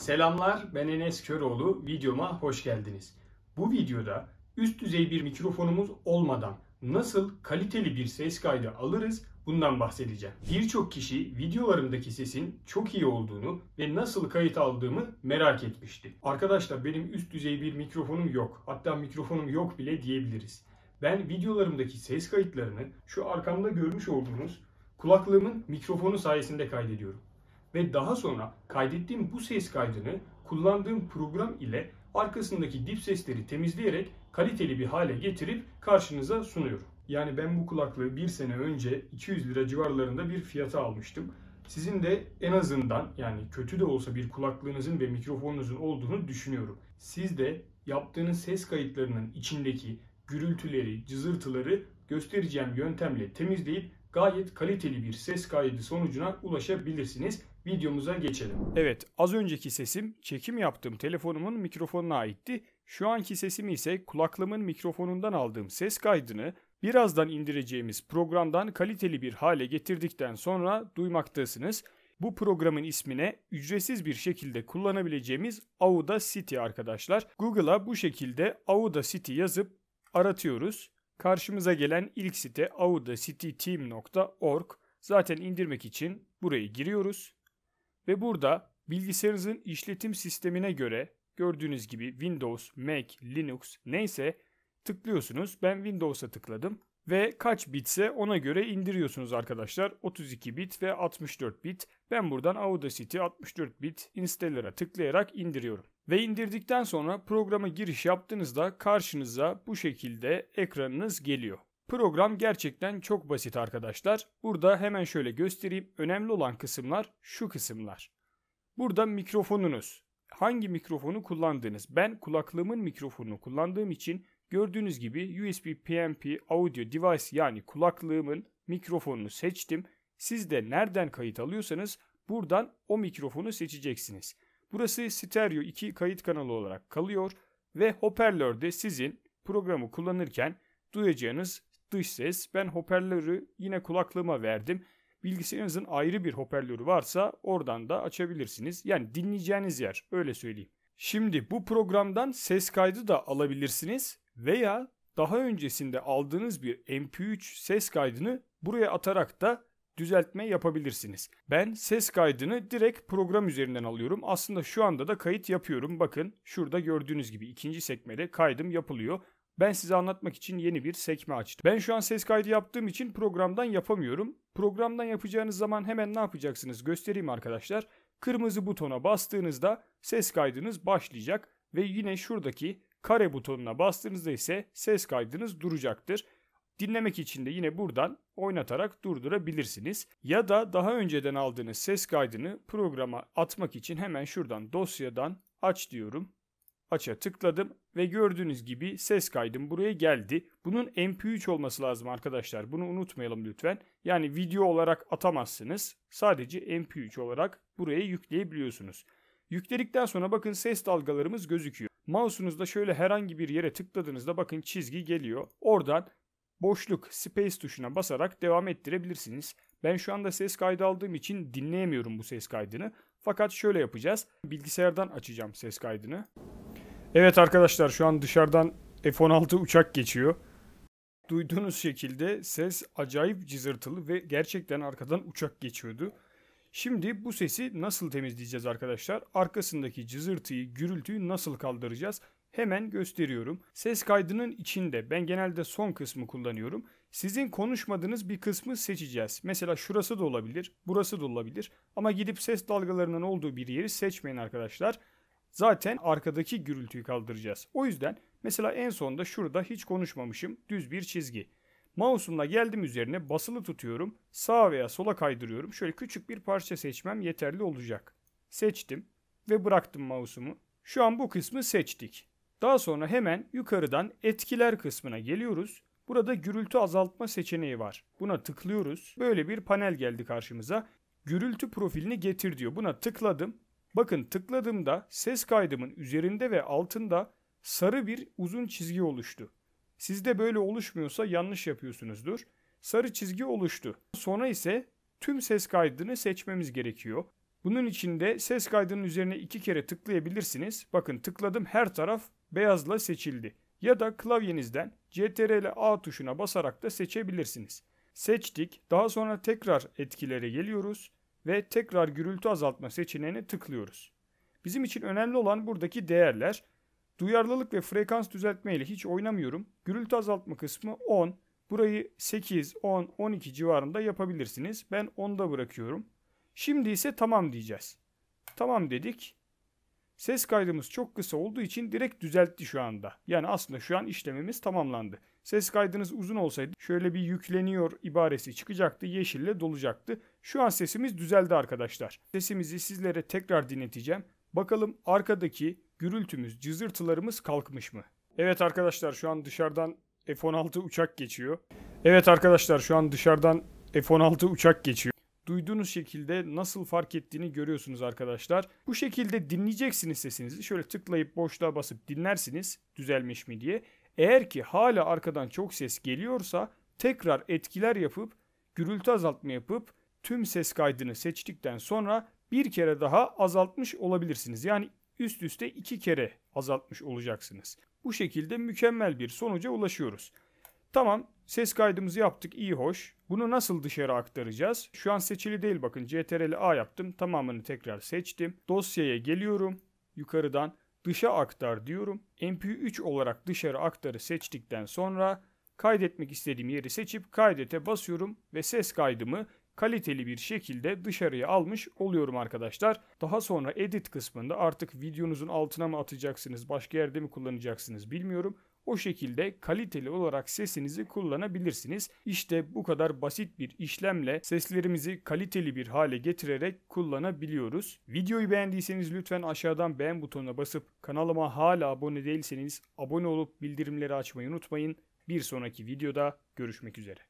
Selamlar ben Enes Köroğlu. Videoma hoş geldiniz. Bu videoda üst düzey bir mikrofonumuz olmadan nasıl kaliteli bir ses kaydı alırız bundan bahsedeceğim. Birçok kişi videolarımdaki sesin çok iyi olduğunu ve nasıl kayıt aldığımı merak etmişti. Arkadaşlar benim üst düzey bir mikrofonum yok. Hatta mikrofonum yok bile diyebiliriz. Ben videolarımdaki ses kayıtlarını şu arkamda görmüş olduğunuz kulaklığımın mikrofonu sayesinde kaydediyorum ve daha sonra kaydettiğim bu ses kaydını kullandığım program ile arkasındaki dip sesleri temizleyerek kaliteli bir hale getirip karşınıza sunuyorum. Yani ben bu kulaklığı bir sene önce 200 lira civarlarında bir fiyata almıştım. Sizin de en azından yani kötü de olsa bir kulaklığınızın ve mikrofonunuzun olduğunu düşünüyorum. Siz de yaptığınız ses kayıtlarının içindeki gürültüleri, cızırtıları göstereceğim yöntemle temizleyip gayet kaliteli bir ses kaydı sonucuna ulaşabilirsiniz. Videomuza geçelim. Evet az önceki sesim çekim yaptığım telefonumun mikrofonuna aitti. Şu anki sesimi ise kulaklığımın mikrofonundan aldığım ses kaydını birazdan indireceğimiz programdan kaliteli bir hale getirdikten sonra duymaktasınız. Bu programın ismine ücretsiz bir şekilde kullanabileceğimiz Audacity arkadaşlar. Google'a bu şekilde Audacity yazıp aratıyoruz. Karşımıza gelen ilk site audacityteam.org. Zaten indirmek için buraya giriyoruz ve burada bilgisayarınızın işletim sistemine göre gördüğünüz gibi Windows, Mac, Linux neyse tıklıyorsunuz. Ben Windows'a tıkladım ve kaç bitse ona göre indiriyorsunuz arkadaşlar. 32 bit ve 64 bit. Ben buradan Audacity 64 bit installer'a tıklayarak indiriyorum. Ve indirdikten sonra programa giriş yaptığınızda karşınıza bu şekilde ekranınız geliyor. Program gerçekten çok basit arkadaşlar. Burada hemen şöyle göstereyim. Önemli olan kısımlar şu kısımlar. Burada mikrofonunuz, hangi mikrofonu kullandığınız. Ben kulaklığımın mikrofonunu kullandığım için Gördüğünüz gibi USB PMP Audio Device yani kulaklığımın mikrofonunu seçtim. Siz de nereden kayıt alıyorsanız buradan o mikrofonu seçeceksiniz. Burası stereo 2 kayıt kanalı olarak kalıyor ve hoparlörde sizin programı kullanırken duyacağınız dış ses. Ben hoparlörü yine kulaklığıma verdim. Bilgisayarınızın ayrı bir hoparlörü varsa oradan da açabilirsiniz. Yani dinleyeceğiniz yer öyle söyleyeyim. Şimdi bu programdan ses kaydı da alabilirsiniz veya daha öncesinde aldığınız bir MP3 ses kaydını buraya atarak da düzeltme yapabilirsiniz. Ben ses kaydını direkt program üzerinden alıyorum. Aslında şu anda da kayıt yapıyorum. Bakın şurada gördüğünüz gibi ikinci sekmede kaydım yapılıyor. Ben size anlatmak için yeni bir sekme açtım. Ben şu an ses kaydı yaptığım için programdan yapamıyorum. Programdan yapacağınız zaman hemen ne yapacaksınız göstereyim arkadaşlar. Kırmızı butona bastığınızda ses kaydınız başlayacak ve yine şuradaki kare butonuna bastığınızda ise ses kaydınız duracaktır. Dinlemek için de yine buradan oynatarak durdurabilirsiniz. Ya da daha önceden aldığınız ses kaydını programa atmak için hemen şuradan dosyadan aç diyorum. Aç'a tıkladım ve gördüğünüz gibi ses kaydım buraya geldi. Bunun MP3 olması lazım arkadaşlar. Bunu unutmayalım lütfen. Yani video olarak atamazsınız. Sadece MP3 olarak buraya yükleyebiliyorsunuz. Yükledikten sonra bakın ses dalgalarımız gözüküyor. Mouse'unuzda şöyle herhangi bir yere tıkladığınızda bakın çizgi geliyor. Oradan boşluk space tuşuna basarak devam ettirebilirsiniz. Ben şu anda ses kaydı aldığım için dinleyemiyorum bu ses kaydını. Fakat şöyle yapacağız. Bilgisayardan açacağım ses kaydını. Evet arkadaşlar şu an dışarıdan F-16 uçak geçiyor. Duyduğunuz şekilde ses acayip cızırtılı ve gerçekten arkadan uçak geçiyordu. Şimdi bu sesi nasıl temizleyeceğiz arkadaşlar? Arkasındaki cızırtıyı, gürültüyü nasıl kaldıracağız? Hemen gösteriyorum. Ses kaydının içinde ben genelde son kısmı kullanıyorum. Sizin konuşmadığınız bir kısmı seçeceğiz. Mesela şurası da olabilir, burası da olabilir. Ama gidip ses dalgalarının olduğu bir yeri seçmeyin arkadaşlar. Zaten arkadaki gürültüyü kaldıracağız. O yüzden mesela en sonda şurada hiç konuşmamışım düz bir çizgi. Mouse'umla geldim üzerine basılı tutuyorum. Sağa veya sola kaydırıyorum. Şöyle küçük bir parça seçmem yeterli olacak. Seçtim ve bıraktım mouse'umu. Şu an bu kısmı seçtik. Daha sonra hemen yukarıdan etkiler kısmına geliyoruz. Burada gürültü azaltma seçeneği var. Buna tıklıyoruz. Böyle bir panel geldi karşımıza. Gürültü profilini getir diyor. Buna tıkladım. Bakın tıkladığımda ses kaydımın üzerinde ve altında sarı bir uzun çizgi oluştu. Sizde böyle oluşmuyorsa yanlış yapıyorsunuzdur. Sarı çizgi oluştu. Sonra ise tüm ses kaydını seçmemiz gerekiyor. Bunun için de ses kaydının üzerine iki kere tıklayabilirsiniz. Bakın tıkladım her taraf beyazla seçildi. Ya da klavyenizden CTRL A tuşuna basarak da seçebilirsiniz. Seçtik. Daha sonra tekrar etkilere geliyoruz ve tekrar gürültü azaltma seçeneğine tıklıyoruz. Bizim için önemli olan buradaki değerler. Duyarlılık ve frekans düzeltme ile hiç oynamıyorum. Gürültü azaltma kısmı 10. Burayı 8, 10, 12 civarında yapabilirsiniz. Ben 10'da bırakıyorum. Şimdi ise tamam diyeceğiz. Tamam dedik. Ses kaydımız çok kısa olduğu için direkt düzeltti şu anda. Yani aslında şu an işlemimiz tamamlandı. Ses kaydınız uzun olsaydı şöyle bir yükleniyor ibaresi çıkacaktı. Yeşille dolacaktı. Şu an sesimiz düzeldi arkadaşlar. Sesimizi sizlere tekrar dinleteceğim. Bakalım arkadaki gürültümüz, cızırtılarımız kalkmış mı? Evet arkadaşlar şu an dışarıdan F-16 uçak geçiyor. Evet arkadaşlar şu an dışarıdan F-16 uçak geçiyor. Duyduğunuz şekilde nasıl fark ettiğini görüyorsunuz arkadaşlar. Bu şekilde dinleyeceksiniz sesinizi. Şöyle tıklayıp boşluğa basıp dinlersiniz düzelmiş mi diye. Eğer ki hala arkadan çok ses geliyorsa tekrar etkiler yapıp gürültü azaltma yapıp tüm ses kaydını seçtikten sonra bir kere daha azaltmış olabilirsiniz. Yani üst üste iki kere azaltmış olacaksınız. Bu şekilde mükemmel bir sonuca ulaşıyoruz. Tamam ses kaydımızı yaptık iyi hoş. Bunu nasıl dışarı aktaracağız? Şu an seçili değil bakın CTRL A yaptım tamamını tekrar seçtim. Dosyaya geliyorum yukarıdan dışa aktar diyorum. MP3 olarak dışarı aktarı seçtikten sonra kaydetmek istediğim yeri seçip kaydete basıyorum ve ses kaydımı kaliteli bir şekilde dışarıya almış oluyorum arkadaşlar. Daha sonra edit kısmında artık videonuzun altına mı atacaksınız, başka yerde mi kullanacaksınız bilmiyorum. O şekilde kaliteli olarak sesinizi kullanabilirsiniz. İşte bu kadar basit bir işlemle seslerimizi kaliteli bir hale getirerek kullanabiliyoruz. Videoyu beğendiyseniz lütfen aşağıdan beğen butonuna basıp kanalıma hala abone değilseniz abone olup bildirimleri açmayı unutmayın. Bir sonraki videoda görüşmek üzere.